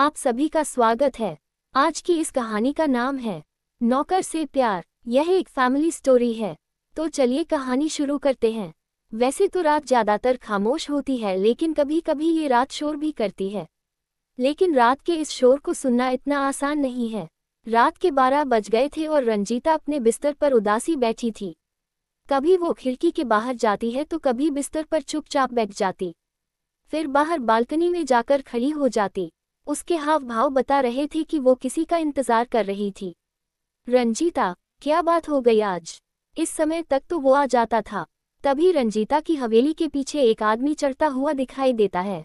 आप सभी का स्वागत है आज की इस कहानी का नाम है नौकर से प्यार यह एक फैमिली स्टोरी है तो चलिए कहानी शुरू करते हैं वैसे तो रात ज़्यादातर खामोश होती है लेकिन कभी कभी ये रात शोर भी करती है लेकिन रात के इस शोर को सुनना इतना आसान नहीं है रात के बारह बज गए थे और रंजीता अपने बिस्तर पर उदासी बैठी थी कभी वो खिड़की के बाहर जाती है तो कभी बिस्तर पर चुपचाप बैठ जाती फिर बाहर बालकनी में जाकर खड़ी हो जाती उसके हाव भाव बता रहे थे कि वो किसी का इंतजार कर रही थी रंजीता क्या बात हो गई आज इस समय तक तो वो आ जाता था तभी रंजीता की हवेली के पीछे एक आदमी चढ़ता हुआ दिखाई देता है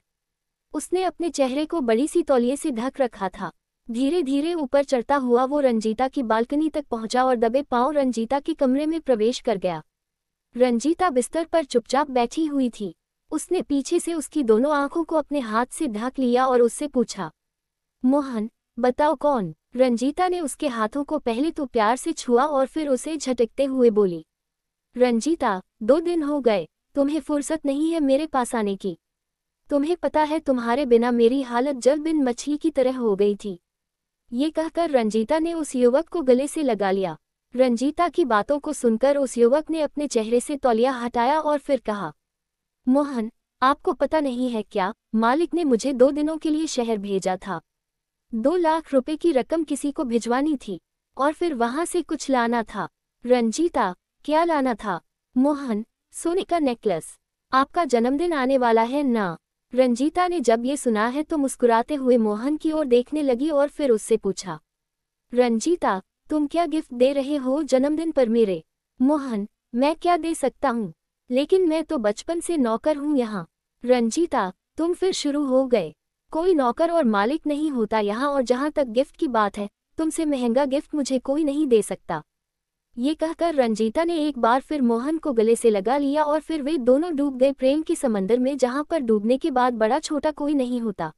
उसने अपने चेहरे को बड़ी सी तौलिए से ढक रखा था धीरे धीरे ऊपर चढ़ता हुआ वो रंजीता की बालकनी तक पहुंचा और दबे पांव रंजीता के कमरे में प्रवेश कर गया रंजीता बिस्तर पर चुपचाप बैठी हुई थी उसने पीछे से उसकी दोनों आंखों को अपने हाथ से ढक लिया और उससे पूछा मोहन बताओ कौन रंजीता ने उसके हाथों को पहले तो प्यार से छुआ और फिर उसे झटकते हुए बोली रंजीता दो दिन हो गए तुम्हें फुर्सत नहीं है मेरे पास आने की तुम्हें पता है तुम्हारे बिना मेरी हालत जल बिन मछली की तरह हो गई थी ये कहकर रंजीता ने उस युवक को गले से लगा लिया रंजीता की बातों को सुनकर उस युवक ने अपने चेहरे से तौलिया हटाया और फिर कहा मोहन आपको पता नहीं है क्या मालिक ने मुझे दो दिनों के लिए शहर भेजा था दो लाख रुपए की रकम किसी को भिजवानी थी और फिर वहां से कुछ लाना था रंजीता क्या लाना था मोहन सोने का नेकलेस आपका जन्मदिन आने वाला है ना रंजीता ने जब ये सुना है तो मुस्कुराते हुए मोहन की ओर देखने लगी और फिर उससे पूछा रंजीता तुम क्या गिफ्ट दे रहे हो जन्मदिन पर मेरे मोहन मैं क्या दे सकता हूँ लेकिन मैं तो बचपन से नौकर हूँ यहाँ रंजीता तुम फिर शुरू हो गए कोई नौकर और मालिक नहीं होता यहाँ और जहाँ तक गिफ्ट की बात है तुमसे महंगा गिफ्ट मुझे कोई नहीं दे सकता ये कहकर रंजीता ने एक बार फिर मोहन को गले से लगा लिया और फिर वे दोनों डूब गए प्रेम के समंदर में जहाँ पर डूबने के बाद बड़ा छोटा कोई नहीं होता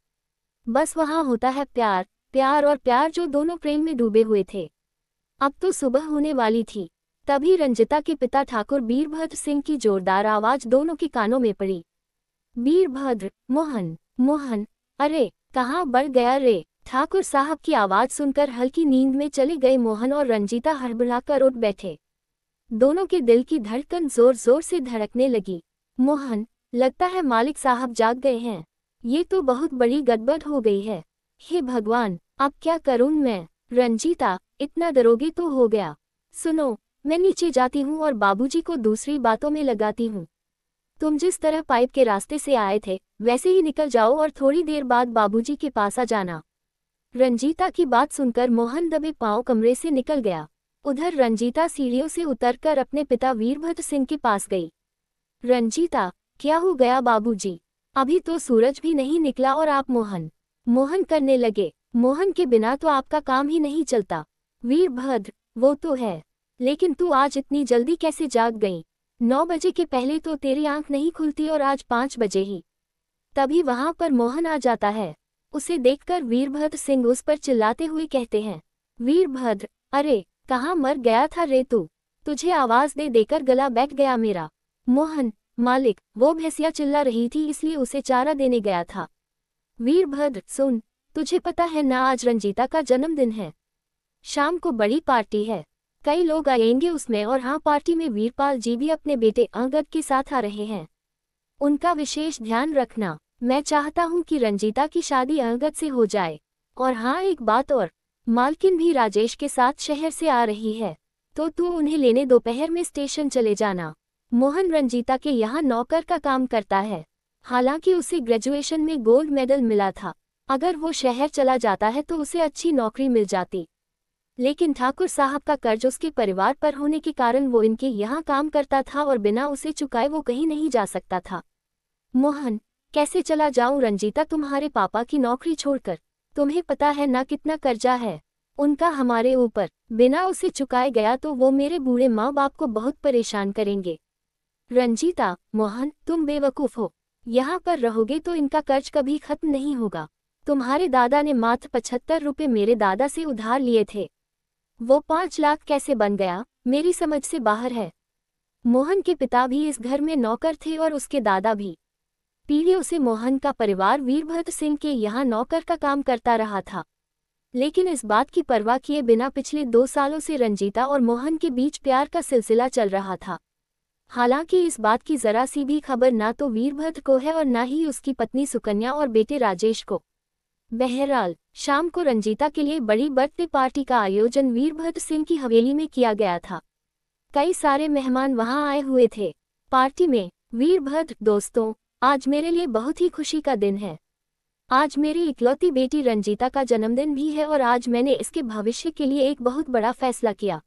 बस वहाँ होता है प्यार प्यार और प्यार जो दोनों प्रेम में डूबे हुए थे अब तो सुबह होने वाली थी तभी रंजिता के पिता ठाकुर बीरभद्र सिंह की जोरदार आवाज दोनों के कानों में पड़ी बीरभद्र मोहन मोहन अरे कहाँ बढ़ गया रे ठाकुर साहब की आवाज सुनकर हल्की नींद में चले गए मोहन और रंजीता हड़बड़ाकर उठ बैठे दोनों के दिल की धड़कन जोर जोर से धड़कने लगी मोहन लगता है मालिक साहब जाग गए हैं ये तो बहुत बड़ी गड़बड़ हो गई है हे भगवान अब क्या करूं मैं रंजीता इतना डरोगे तो हो गया सुनो मैं नीचे जाती हूँ और बाबूजी को दूसरी बातों में लगाती हूँ तुम जिस तरह पाइप के रास्ते से आए थे वैसे ही निकल जाओ और थोड़ी देर बाद बाबूजी के पास आ जाना रंजीता की बात सुनकर मोहन दबे पांव कमरे से निकल गया उधर रंजीता सीढ़ियों से उतरकर अपने पिता वीरभद्र सिंह के पास गई रंजीता क्या हो गया बाबूजी? अभी तो सूरज भी नहीं निकला और आप मोहन मोहन करने लगे मोहन के बिना तो आपका काम ही नहीं चलता वीरभद्र वो तो है लेकिन तू आज इतनी जल्दी कैसे जाग गई नौ बजे के पहले तो तेरी आंख नहीं खुलती और आज पाँच बजे ही तभी वहां पर मोहन आ जाता है उसे देखकर वीरभद्र सिंह उस पर चिल्लाते हुए कहते हैं वीरभद्र अरे कहाँ मर गया था रे तू तुझे आवाज दे देकर गला बैठ गया मेरा मोहन मालिक वो भैंसिया चिल्ला रही थी इसलिए उसे चारा देने गया था वीरभद्र सुन तुझे पता है ना आज रंजीता का जन्मदिन है शाम को बड़ी पार्टी है कई लोग आएंगे उसमें और हाँ पार्टी में वीरपाल जी भी अपने बेटे अंगद के साथ आ रहे हैं उनका विशेष ध्यान रखना मैं चाहता हूँ कि रंजीता की शादी अंगद से हो जाए और हाँ एक बात और मालकिन भी राजेश के साथ शहर से आ रही है तो तू उन्हें लेने दोपहर में स्टेशन चले जाना मोहन रंजीता के यहाँ नौकर का काम करता है हालांकि उसे ग्रेजुएशन में गोल्ड मेडल मिला था अगर वो शहर चला जाता है तो उसे अच्छी नौकरी मिल जाती लेकिन ठाकुर साहब का कर्ज उसके परिवार पर होने के कारण वो इनके यहाँ काम करता था और बिना उसे चुकाए वो कहीं नहीं जा सकता था मोहन कैसे चला जाऊं रंजीता तुम्हारे पापा की नौकरी छोड़कर तुम्हें पता है ना कितना कर्जा है उनका हमारे ऊपर बिना उसे चुकाए गया तो वो मेरे बूढ़े माँ बाप को बहुत परेशान करेंगे रंजीता मोहन तुम बेवकूफ हो यहाँ पर रहोगे तो इनका कर्ज कभी खत्म नहीं होगा तुम्हारे दादा ने मात्र पचहत्तर रुपये मेरे दादा से उधार लिए थे वो पाँच लाख कैसे बन गया मेरी समझ से बाहर है मोहन के पिता भी इस घर में नौकर थे और उसके दादा भी पीढ़ियों से मोहन का परिवार वीरभद्र सिंह के यहाँ नौकर का काम करता रहा था लेकिन इस बात की परवाह किए बिना पिछले दो सालों से रंजीता और मोहन के बीच प्यार का सिलसिला चल रहा था हालांकि इस बात की जरा सी भी खबर ना तो वीरभद्र को है और ना ही उसकी पत्नी सुकन्या और बेटे राजेश को बहरहाल शाम को रंजीता के लिए बड़ी बर्थडे पार्टी का आयोजन वीरभद्र सिंह की हवेली में किया गया था कई सारे मेहमान वहां आए हुए थे पार्टी में वीरभद्र दोस्तों आज मेरे लिए बहुत ही खुशी का दिन है आज मेरी इकलौती बेटी रंजीता का जन्मदिन भी है और आज मैंने इसके भविष्य के लिए एक बहुत बड़ा फैसला किया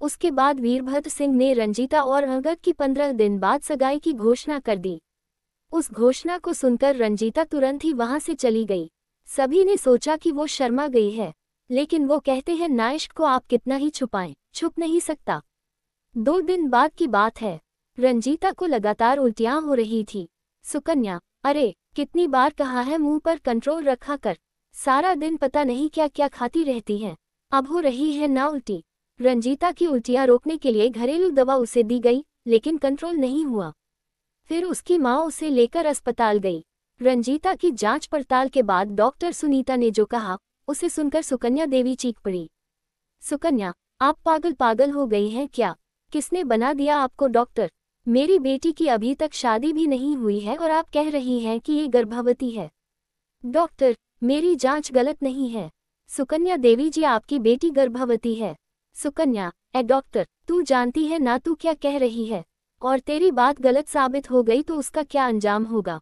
उसके बाद वीरभद्र सिंह ने रंजीता और अंगद की पंद्रह दिन बाद सगाई की घोषणा कर दी उस घोषणा को सुनकर रंजीता तुरंत ही वहां से चली गई सभी ने सोचा कि वो शर्मा गई है लेकिन वो कहते हैं नाइश को आप कितना ही छुपाएं छुप नहीं सकता दो दिन बाद की बात है रंजीता को लगातार उल्टियां हो रही थी सुकन्या अरे कितनी बार कहा है मुंह पर कंट्रोल रखा कर सारा दिन पता नहीं क्या क्या खाती रहती हैं अब हो रही है ना उल्टी रंजीता की उल्टियां रोकने के लिए घरेलू दवा उसे दी गई लेकिन कंट्रोल नहीं हुआ फिर उसकी माँ उसे लेकर अस्पताल गई रंजीता की जांच पड़ताल के बाद डॉक्टर सुनीता ने जो कहा उसे सुनकर सुकन्या देवी चीख पड़ी सुकन्या आप पागल पागल हो गई हैं क्या किसने बना दिया आपको डॉक्टर मेरी बेटी की अभी तक शादी भी नहीं हुई है और आप कह रही हैं कि ये गर्भवती है डॉक्टर मेरी जांच गलत नहीं है सुकन्या देवी जी आपकी बेटी गर्भवती है सुकन्या ए डॉक्टर तू जानती है ना तू क्या कह रही है और तेरी बात गलत साबित हो गई तो उसका क्या अंजाम होगा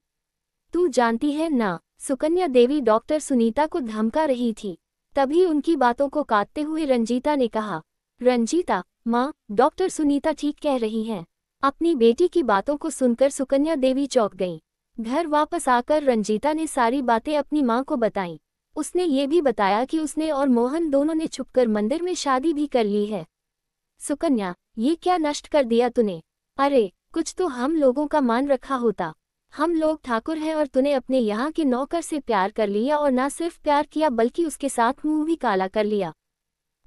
तू जानती है ना सुकन्या देवी डॉक्टर सुनीता को धमका रही थी तभी उनकी बातों को काटते हुए रंजीता ने कहा रंजीता माँ डॉक्टर सुनीता ठीक कह रही हैं अपनी बेटी की बातों को सुनकर सुकन्या देवी चौंक गईं घर वापस आकर रंजीता ने सारी बातें अपनी माँ को बताईं उसने ये भी बताया कि उसने और मोहन दोनों ने छुपकर मंदिर में शादी भी कर ली है सुकन्या ये क्या नष्ट कर दिया तूने अरे कुछ तो हम लोगों का मान रखा होता हम लोग ठाकुर हैं और तूने अपने यहाँ के नौकर से प्यार कर लिया और न सिर्फ प्यार किया बल्कि उसके साथ मुंह भी काला कर लिया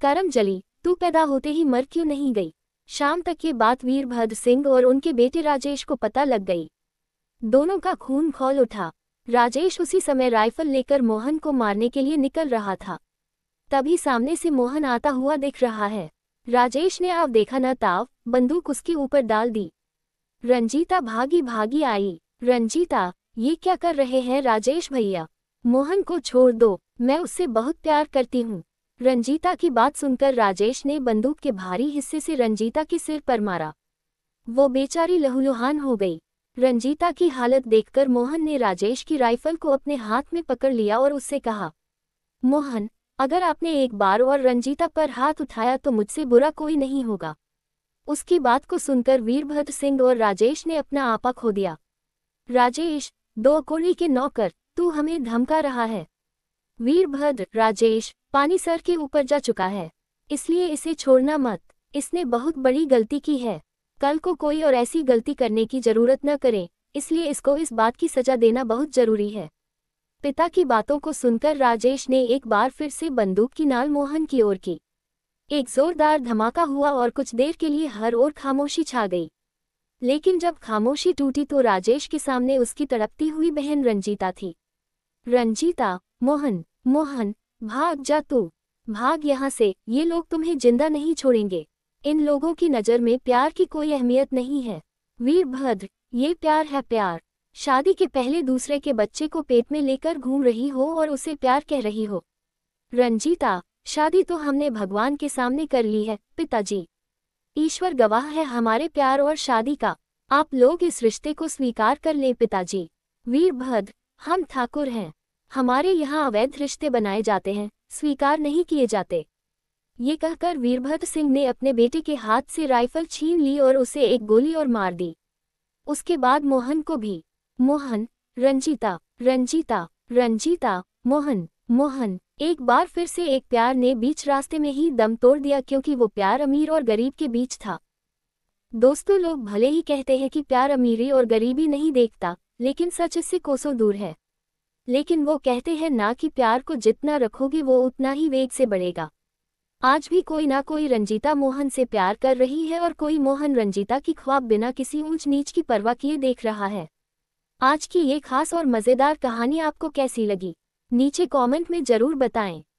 करम जली तू पैदा होते ही मर क्यों नहीं गई शाम तक ये बात वीरभद्र सिंह और उनके बेटे राजेश को पता लग गई दोनों का खून खोल उठा राजेश उसी समय राइफल लेकर मोहन को मारने के लिए निकल रहा था तभी सामने से मोहन आता हुआ दिख रहा है राजेश ने आप देखा न ताव बंदूक उसके ऊपर डाल दी रंजीता भागी भागी आई रंजीता ये क्या कर रहे हैं राजेश भैया मोहन को छोड़ दो मैं उससे बहुत प्यार करती हूँ रंजीता की बात सुनकर राजेश ने बंदूक के भारी हिस्से से रंजीता के सिर पर मारा वो बेचारी लहूलुहान हो गई रंजीता की हालत देखकर मोहन ने राजेश की राइफल को अपने हाथ में पकड़ लिया और उससे कहा मोहन अगर आपने एक बार और रंजीता पर हाथ उठाया तो मुझसे बुरा कोई नहीं होगा उसकी बात को सुनकर वीरभद्र सिंह और राजेश ने अपना आपा खो दिया राजेश दो कोली के नौकर तू हमें धमका रहा है वीरभद्र राजेश पानी सर के ऊपर जा चुका है इसलिए इसे छोड़ना मत इसने बहुत बड़ी गलती की है कल को कोई और ऐसी गलती करने की जरूरत न करे इसलिए इसको इस बात की सजा देना बहुत जरूरी है पिता की बातों को सुनकर राजेश ने एक बार फिर से बंदूक की नाल मोहन की ओर की एक जोरदार धमाका हुआ और कुछ देर के लिए हर ओर खामोशी छा गई लेकिन जब खामोशी टूटी तो राजेश के सामने उसकी तड़पती हुई बहन रंजीता थी रंजीता मोहन मोहन भाग जा तू भाग यहाँ से ये लोग तुम्हें जिंदा नहीं छोड़ेंगे इन लोगों की नज़र में प्यार की कोई अहमियत नहीं है वीरभद्र ये प्यार है प्यार शादी के पहले दूसरे के बच्चे को पेट में लेकर घूम रही हो और उसे प्यार कह रही हो रंजीता शादी तो हमने भगवान के सामने कर ली है पिताजी ईश्वर गवाह है हमारे प्यार और शादी का आप लोग इस रिश्ते को स्वीकार कर ले पिताजी वीरभद्र हम ठाकुर हैं हमारे यहाँ अवैध रिश्ते बनाए जाते हैं स्वीकार नहीं किए जाते ये कहकर वीरभद्र सिंह ने अपने बेटे के हाथ से राइफल छीन ली और उसे एक गोली और मार दी उसके बाद मोहन को भी मोहन रंजीता रंजीता रंजीता मोहन मोहन एक बार फिर से एक प्यार ने बीच रास्ते में ही दम तोड़ दिया क्योंकि वो प्यार अमीर और गरीब के बीच था दोस्तों लोग भले ही कहते हैं कि प्यार अमीरी और गरीबी नहीं देखता लेकिन सच इससे कोसों दूर है लेकिन वो कहते हैं ना कि प्यार को जितना रखोगे वो उतना ही वेग से बढ़ेगा आज भी कोई ना कोई रंजीता मोहन से प्यार कर रही है और कोई मोहन रंजीता की ख्वाब बिना किसी ऊंच नीच की परवाह किए देख रहा है आज की ये खास और मज़ेदार कहानी आपको कैसी लगी नीचे कमेंट में जरूर बताएं